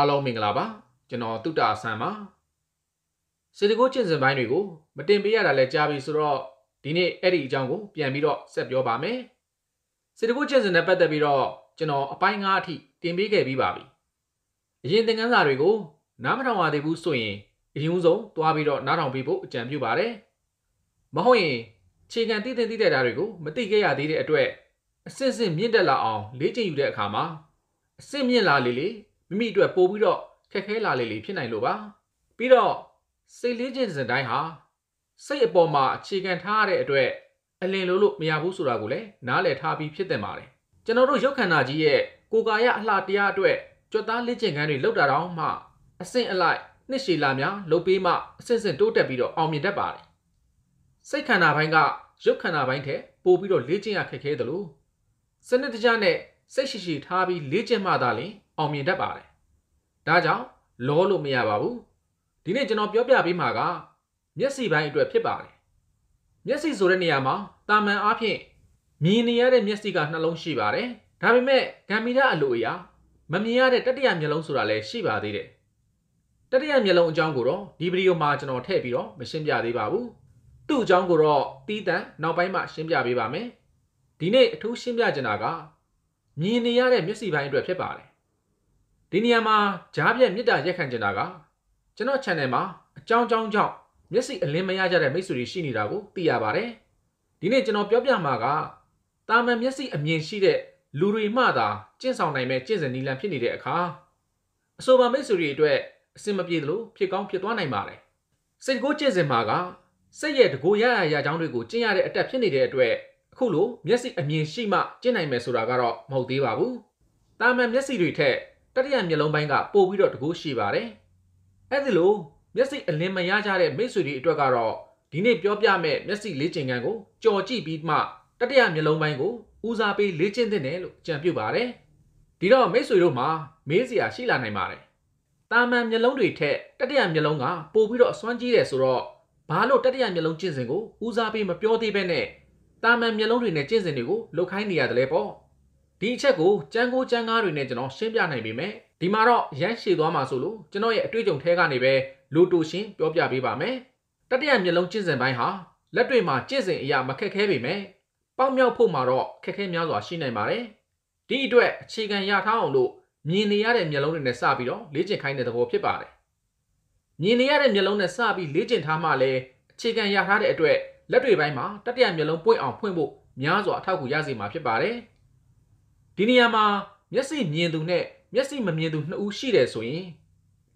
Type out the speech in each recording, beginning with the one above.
အားလုံးမင်္ဂလာပါကျွန်တော်တုတ္တာဆန်ပါစေတကိုချင်းစင်ပိုင်းတွေကိုမတင်ပေးရတာလဲကြားပြီဆိုတော့ဒီနေ့အဲ့ဒီအကြောင်းကို ပြန်ပြီးတော့ဆက်ပြောပါမယ်စေတကိုချင်းစင်နဲ့ပတ်သက်ပြီးတော့ကျွန်တော်အပိုင်း၅အထိတင်ပေးခဲ့ပြီးပါပြီအရင်သင်ခန်းစာတွေကိုနားမထောင်ရသေးဘူးဆိုရင်အရင်ဦးဆုံးသွားပြီးတော့နားထောင်ပေးဖို့အကြံပြုပါတယ်မဟုတ်ရင်ခြေခံတည်တည်တည်တဲ့ဓာတ်တွေကိုမသိခဲ့ရသေးတဲ့အတွက်အစစ်စစ်မြင့်တက်လာအောင် လေ့ကျင့်ယူတဲ့အခါမှာအစစ်မြင့်လာလေလေမိမိအတွက်ပို့ပြီးတော့ခက်ခဲလာလေလေဖြစ်နိုင်လို့ပါပြီးတော့စိတ်လေးချင်းစဉ်တိုင်းဟာစိတ်အပေါ်မှာအခြေခံထားရတဲ့အတွက်အလင်လို့လို့မရဘူးဆိုတာကိုလည်းနားလည်ထားပြီးဖြစ်တင်ပါတယ်ကျွန်တော်တို့ရုပ်ခန္ဓာကြီးရဲ့ကိုယ်ကာယအလှတရားအတွက်ကြွက်သားလေ့ကျင့်ခန်းတွေလုပ်တာတောင်မှအဆင့်အလိုက်နှစ်ရှည်လာများလုပ်ပေးမှအဆင့်ဆင့်တိုးတက်ပြီးတော့အောင်မြင်တတ်ပါတယ်စိတ်ခန္ဓာပိုင်းကရုပ်ခန္ဓာပိုင်းထက်ပိုပြီးတော့လေ့ကျင့်ရခက်ခဲသလိုစနစ်တကျနဲ့စိတ်ရှိရှိထားပြီးလေ့ကျင့်မှသာလျှင်အောင်မြင်တတ်ပါတယ်ဒါကြောင့်လောလို့မရပါဘူးဒီနေ့ကျွန်တော်ပြောပြပေးမှာကမျက်စိပိုင်းအတွက်ဖြစ်ပါတယ်မျက်စိဆိုတဲ့နေရာမှာတာမန်အားဖြင့်မြင်နေရတဲ့မျက်စိကနှလုံးရှိပါတယ်ဒါပေမဲ့ဂမ်မီရာအလိုအရာမမြင်ရတဲ့တတိယမျက်လုံးဆိုတာလည်းရှိပါသေးတယ်တတိယမျက်လုံးအကြောင်းကိုတော့ဒီဗီဒီယိုမှာကျွန်တော်ထည့်ပြီးတော့မရှင်းပြသေးပါဘူးသူ့အကြောင်းကိုတော့တီးတန့်နောက်ပိုင်းမှာရှင်းပြပေးပါမယ်ဒီနေ့အထူးရှင်းပြချင်တာကမြင်နေရတဲ့မျက်စိပိုင်းအတွက်ဖြစ်ပါတယ်ဒီနေရာမှာဂျားပြက်မြစ်တာရက်ခံကျင်တာကကျွန်တော် channel မှာအကြောင်းကြောင်းကြောင့်မျက်စိအလင်းမရကြတဲ့မိတ်ဆွေတွေရှိနေတာကိုသိရပါတယ်ဒီနေ့ကျွန်တော်ပြောပြမှာကတာမန်မျက်စိအမြင်ရှိတဲ့လူတွေမှသာကျင့်ဆောင်နိုင်မဲ့ကျင့်စဉ်နည်းလမ်းဖြစ်နေတဲ့အခါအဆိုပါမိတ်ဆွေတွေအတွက်အဆင်မပြေသလိုဖြစ်ကောင်းဖြစ်သွားနိုင်ပါတယ်စိတ်ကိုကျင့်စဉ်မှာကစိတ်ရဲ့တကိုရရရကြောင်းတွေကိုကျင့်ရတဲ့အတက်ဖြစ်နေတဲ့အတွက်အခုလိုမျက်စိအမြင်ရှိမှကျင့်နိုင်မယ်ဆိုတာကတော့မဟုတ်သေးပါဘူးတာမန်မျက်စိတွေထက်တတိယမျက်လုံးပိုင်းကပို့ပြီးတော့တကူရှိပါတယ်အဲ့ဒီလိုမျက်စိအလင်းမရကြတဲ့မိတ်ဆွေတွေအတွက်ကတော့ဒီနေ့ပြောပြမယ့်မျက်စိလေ့ကျင့်ခန်းကိုကြော်ကြည့်ပြီးမှတတိယမျက်လုံးပိုင်းကိုဦးစားပေးလေ့ကျင့်သင့်တယ်လို့ကြံပြုပါတယ်ဒီတော့မိတ်ဆွေတို့မှာမေးစရာ ရှိလာနိုင်ပါတယ်တာမန်မျက်လုံးတွေထက်တတိယမျက်လုံးကပိုပြီးတော့အစွမ်းကြီးတယ်ဆိုတော့ဘာလို့တတိယမျက်လုံးကျင့်စဉ်ကိုဦးစားပေးမပြောသေးဘဲနဲ့တာမန်မျက်လုံးတွေနဲ့ကျင့်စဉ်တွေကိုလုပ်ခိုင်းနေရတယ်လဲပေါ့ဒီအချက်ကိုကြမ်းကိုကြမ်းကားတွေနဲ့ကျွန်တော်ရှင်းပြနိုင်ပေမဲ့ဒီမှာတော့ရမ်းရှည်သွားမှာဆိုလို့ကျွန်တော်ရဲ့အတွေ့အကြုံထဲကနေပဲလိုတိုရှင်းပြောပြပေးပါမယ်တတိယမျက်လုံးကျင့်စဉ်ပိုင်းဟာလက်တွေမှာကျင့်စဉ်အရာ မခက်ခဲပေမဲ့ပေါက်မြောက်ဖို့မှာတော့ခက်ခဲများစွာရှိနိုင်ပါတယ်ဒီအတွက်အခြေခံရထားအောင်လို့မြင်နေရတဲ့မျက်လုံးတွေနဲ့စပြီးတော့လေ့ကျင့်ခိုင်းတဲ့သဘောဖြစ်ပါတယ်မြင်နေရတဲ့မျက်လုံးနဲ့စပြီးလေ့ကျင့်ထားမှလည်းအခြေခံရထားတဲ့အတွက်လက်တွေပိုင်းမှာတတိယမျက်လုံးပွင့်အောင်ဖွင့်ဖို့များစွာအထောက်အကူရစေမှာဖြစ်ပါတယ်။ဒီနေရာမှာမျက်စိမြင်သူနဲ့မျက်စိမမြင်သူနှစ်ဦးရှိတယ်ဆိုရင်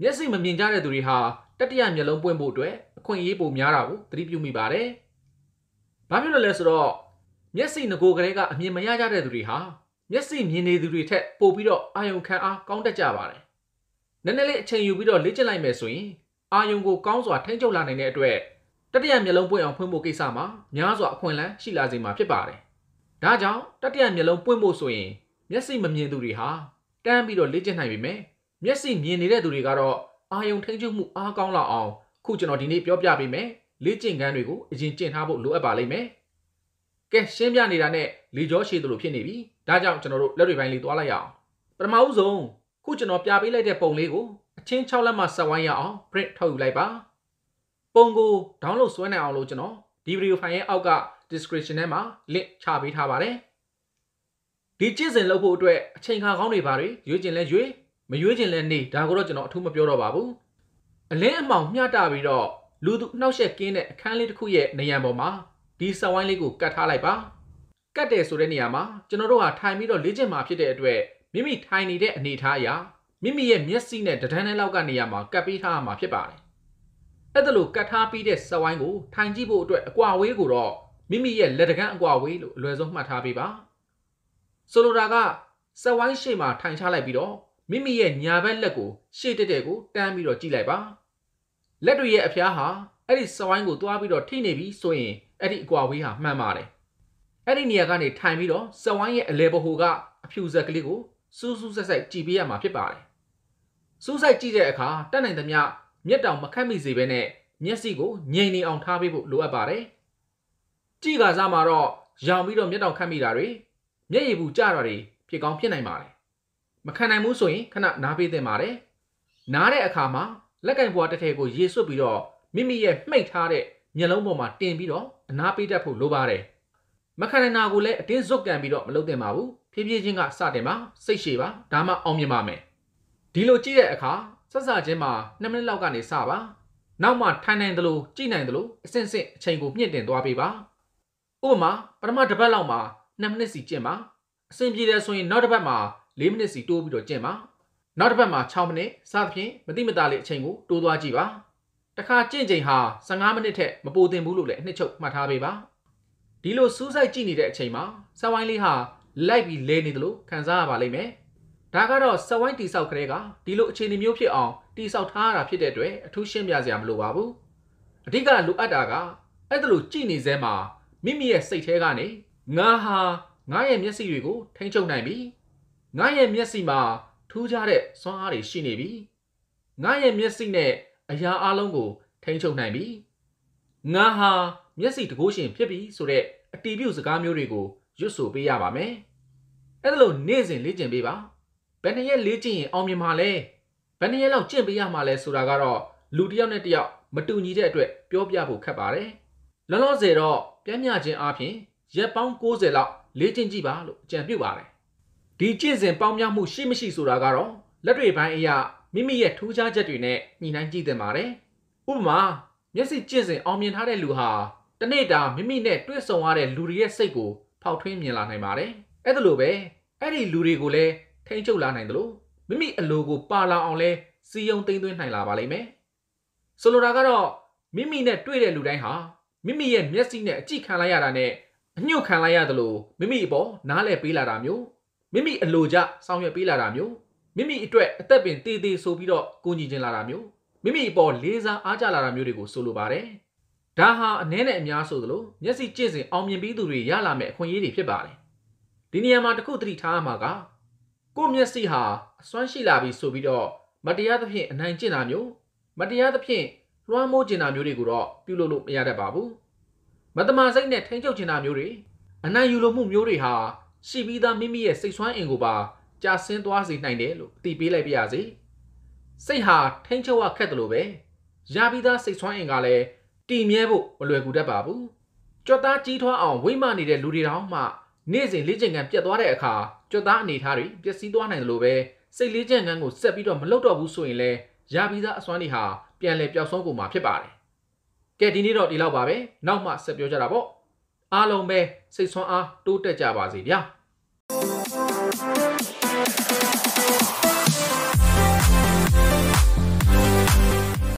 မျက်စိမမြင်ကြတဲ့သူတွေဟာတတိယမျက်လုံးပွင့်ဖို့အတွက်အခွင့်အရေးပုံများတာကိုသတိပြုမိပါတယ်။ဘာဖြစ်လို့လဲဆိုတော့မျက်စိငကိုကလေးကအမြင်မရကြတဲ့သူတွေဟာမျက်စိမြင်နေသူတွေထက် ပိုပြီးတော့အာယုံခံအားကောင်းတတ်ကြပါတယ်။နည်းနည်းလေးအချိန်ယူပြီးတော့လေ့ကျင့်လိုက်မယ်ဆိုရင်အာယုံကိုကောင်းစွာထိန်းချုပ်လာနိုင်တဲ့အတွက်တတိယမျက်လုံးပွင့်အောင်ဖွင့်ဖို့ကိစ္စမှာများစွာအခွင့်အလမ်းရှိလာစေမှာဖြစ်ပါတယ်။ဒါကြောင့်တတိယမျက်လုံးပွင့်ဖို့ဆိုရင်မျက်စိမမြင်သူတွေဟာတန်းပြီးတော့လေ့ကျင့်နိုင်ပေမယ့်မျက်စိမြင်နေတဲ့သူတွေကတော့အာယုံထိန်းချုပ်မှုအားကောင်းလာအောင်ခုကျွန်တော်ဒီနေ့ပြောပြပေးမယ်လေ့ကျင့်ခန်းတွေကိုအရင်ကျင့်ထားဖို့လိုအပ်ပါလိမ့်မယ်။ကဲရှင်းပြနေတာနဲ့လေကြောရှည်သလိုဖြစ်နေပြီ။ဒါကြောင့်ကျွန်တော်တို့လက်တွေပိုင်းလေးသွားလိုက်အောင်။ပထမဦးဆုံးခုကျွန်တော်ပြပေးလိုက်တဲ့ပုံလေးကိုအချင်း6လက်မှဆက်ဝိုင်းရအောင် print ထုတ်ယူလိုက်ပါ။ပုံကို download ဆွဲနိုင်အောင်လို့ကျွန်တော်ဒီဗီဒီယိုဖိုင်ရဲ့အောက်က description ထဲမှာ link ချပေးထားပါတယ်။ဒီကြည့်စဉ်လုပ်ဖို့အတွက်အချိန်ခါကောင်းတွေပါတွေရွေးချင်လဲရွေးမရွေးချင်လဲနေဒါကိုတော့ကျွန်တော်အထူးမပြောတော့ပါဘူးအလင်းအမှောင်မျှတပြီးတော့လူသူနှောက်ယှက်ကင်းတဲ့အခန်းလေးတစ်ခုရဲ့နေရန်ပေါ်မှာဒီစဝိုင်းလေးကိုကတ်ထားလိုက်ပါကတ်တယ်ဆိုတဲ့နေရာမှာကျွန်တော်တို့ဟာထိုင်ပြီးတော့လေ့ကျင့်မှာဖြစ်တဲ့အတွက်မိမိထိုင်နေတဲ့အနေအထားအရမိမိရဲ့မျက်စိနဲ့တဒန်းနဲ့လောက်ကနေရာမှာကတ်ပေးထားရမှာဖြစ်ပါတယ်အဲ့ဒါလို့ကတ်ထားပြီးတဲ့စဝိုင်းကိုထိုင်ကြည့်ဖို့အတွက်အကွာအဝေးကိုတော့မိမိရဲ့လက်တကန်းအကွာအဝေးလို့အလွယ်ဆုံးမှတ်ထားပေးပါဆိုလိုတာကစက်ဝိုင်းရှေ့မှာထိုင်ချလိုက်ပြီးတော့မိမိရဲ့ညာဘက်လက်ကိုရှေ့တက်တဲ့ကိုတန်းပြီးတော့ကြည့်လိုက်ပါလက်တွေရဲ့အဖျားဟာအဲ့ဒီစက်ဝိုင်းကိုသွားပြီးတော့ထိနေပြီဆိုရင်အဲ့ဒီအကွာဝေးဟာမှန်ပါတယ်အဲ့ဒီနေရာကနေထိုင်ပြီးတော့စက်ဝိုင်းရဲ့အလဲဘဟိုကအဖြူဆက်ကလေးကိုစူးစူးဆက်ဆက်ကြည့်ပေးရမှာဖြစ်ပါတယ်စူးဆက်ကြည့်တဲ့အခါတက်နိုင်သမျှမျက်တောင်မခတ်မိစေဘဲနဲ့မျက်စိကိုငြိမ်နေအောင်ထားပေးဖို့လိုအပ်ပါတယ်ကြည့်ကစားမှာတော့ရောင်ပြီးတော့မျက်တောင်ခတ်မိတာတွေမျက်ရည်ဘူးကြတာတွေဖြစ်ကောင်းဖြစ်နိုင်ပါတယ်မခံနိုင်ဘူးဆိုရင်ခဏနားပေးသင့်ပါတယ်နားတဲ့အခါမှာလက်ကင်ဘွားတစ်ထည်ကိုရေဆွတ်ပြီးတော့မိမိရဲ့မှိတ်ထားတဲ့မျက်လုံးပေါ်မှာတင်ပြီးတော့အနာပေးတတ်ဖို့လိုပါတယ်မခံနိုင်တာကိုလည်းအတင်းဇွတ်ကန်ပြီးတော့မလုပ်သင့်ပါဘူးဖြည်းဖြည်းချင်းကစတင်ပါစိတ်ရှည်ပါဒါမှအောင်မြင်ပါမယ်ဒီလိုကြည့်တဲ့အခါဆက်စားခြင်းမှာ2မိနစ်လောက်ကနေစပါနောက်မှထိုင်နိုင်သလိုကြည့်နိုင်သလိုအစဉ်အဆက်အချိန်ကိုမြင့်တင်သွားပေးပါဥပမာပထမတစ်ပတ်လောက်မှာ2မိနစ်စီကျင့်ပါအဆင်ပြေတယ်ဆိုရင်နောက်တစ်ပတ်မှာ4မိနစ်စီတိုးပြီးတော့ကျင့်ပါနောက်တစ်ပတ်မှာ6မိနစ်စသဖြင့်မတိမတာလေးအချိန်ကိုတိုးသွားကြည့်ပါတခါကျင့်ချိန်ဟာ15မိနစ်ထက်မပိုသင့်ဘူးလို့လည်းအနှစ်ချုပ်မှတ်ထားပေးပါဒီလိုစူးစိုက်ကြည့်နေတဲ့အချိန်မှာစက်ဝိုင်းလေးဟာလိုက်ပြီးလဲနေတယ်လို့ခံစားရပါလိမ့်မယ်ဒါကတော့စက်ဝိုင်းတိဆောက်ခရဲကဒီလိုအခြေအနေမျိုးဖြစ်အောင်တိဆောက်ထားရတာဖြစ်တဲ့အတွက်အထူးရှင်းပြစရာမလိုပါဘူးအဓိကလိုအပ်တာကအဲ့ဒါလိုကြည့်နေစဲမှာမိမိရဲ့စိတ်ထဲကနေငါဟာငါရဲ့မျက်စိတွေကိုထိမ့်ချုပ်နိုင်ပြီငါရဲ့မျက်စိမှာထူးခြားတဲ့စွမ်းအားတွေရှိနေပြီငါရဲ့မျက်စိနဲ့အရာအလုံးကိုထိမ့်ချုပ်နိုင်ပြီငါဟာမျက်စိတကိုးရှင်ဖြစ်ပြီဆိုတဲ့အတီးပြုတ်စကားမျိုးတွေကိုရွတ်ဆိုပေးရပါမယ်အဲ့ဒါလို့နေ့စဉ်လေ့ကျင့်ပေးပါဘယ်နှရက်လေ့ကျင့်ရင်အောင်မြင်မှာလဲဘယ်နှရက်လောက်ကျင့်ပေးရမှာလဲဆိုတာကတော့လူတစ်ယောက်နဲ့တစ်ယောက်မတူညီတဲ့အတွက်ပြောပြဖို့ခက်ပါတယ်လောလောဆယ်တော့ပြည့်မြခြင်းအပြင်ရက်ပေါင်း60လောက်လေ့ကျင့်ကြည့်ပါလို့အကြံပြုပါတယ်။ဒီကျင့်စဉ်ပေါင်းများမှုရှိမရှိဆိုတာကတော့လက်တွေပိုင်းအရာမိမိရဲ့ထူးခြားချက်တွေနဲ့ညှိနှိုင်းကြည့်သင့်ပါတယ်။ဥပမာမျက်စိကျင့်စဉ်အောင်မြင်ထားတဲ့လူဟာတနေ့တာမိမိနဲ့တွေ့ဆုံရတဲ့လူတွေရဲ့စိတ်ကို ဖောက်ထွင်းမြင်လာနိုင်ပါတယ်။အဲ့ဒါလိုပဲအဲ့ဒီလူတွေကိုလည်းထိန်းချုပ်လာနိုင်တယ်လို့မိမိအလိုကိုပါလာအောင်လဲစီယုံသိမ့်သွင်းနိုင်လာပါလိမ့်မယ်။ဆိုလိုတာကတော့မိမိနဲ့တွေ့တဲ့လူတိုင်းဟာမိမိရဲ့မျက်စိနဲ့အကြည့်ခံလိုက်ရတာနဲ့အညှို့ခံလိုက်ရတယ်လို့မိမိအပေါ်နားလည်ပေးလာတာမျိုးမိမိအလိုကျဆောင်ရွက်ပေးလာတာမျိုးမိမိအတွက်အသက်ပင်တည်တည်ဆိုပြီးတော့ကူညီခြင်းလာတာမျိုးမိမိအပေါ်လေးစားအားကျလာတာမျိုးတွေကိုဆိုလိုပါတယ်။ဒါဟာအနည်းနဲ့အများဆိုသလိုမျက်စိကြည့်စဉ်အောင်မြင်ပြီးသူတွေရလာမယ့်အခွင့်အရေးတွေဖြစ်ပါတယ်။ဒီနေရာမှာတခုသတိထားရမှာကကိုယ့်မျက်စိဟာအစွမ်းရှိလာပြီးဆိုပြီးတော့မတရားသဖြင့်အနိုင်ကျင့်တာမျိုးမတရားသဖြင့်လွှမ်းမိုးကျင်တာမျိုးတွေကိုတော့ပြုလုပ်လို့မရတတ်ပါဘူး။မတမာစိတ်နဲ့ထိန်းချုပ်ချင်တာမျိုးတွေအနိုင်ယူလိုမှုမျိုးတွေဟာရှိပြီးသားမိမိရဲ့စိတ်ဆွမ်းအင်ကိုပါကြာဆင်းသွားစေနိုင်တယ်လို့တည်ပေးလိုက်ပါရစေစိတ်ဟာထိန်းချုပ်ရခက်တယ်လို့ပဲရပြီးသားစိတ်ဆွမ်းအင်ကလည်းတည်မြဲဖို့မလွယ်ကူတတ်ပါဘူးကြော်သားကြီးထွားအောင်ဝိမာနေတဲ့လူတွေတောင်မှနေ့စဉ်လေ့ကျင့်ခန်းပြတ်သွားတဲ့အခါကြော်သားအနေထားတွေပျက်စီးသွားနိုင်တယ်လို့ပဲစိတ်လေ့ကျင့်ခန်းကိုဆက်ပြီးတော့မလုပ်တော့ဘူးဆိုရင်လည်းရပြီးသားအစွမ်းတွေဟာပြန်လည်ပျောက်ဆုံးကုန်မှာဖြစ်ပါတယ်ကဲဒီနေ့တော့ဒီလောက်ပါပဲနောက်မှဆက်ပြောကြတာပေါ့အားလုံးပဲစိတ်ဆွမ်းအားတိုးတက်ကြပါစေဗျာ။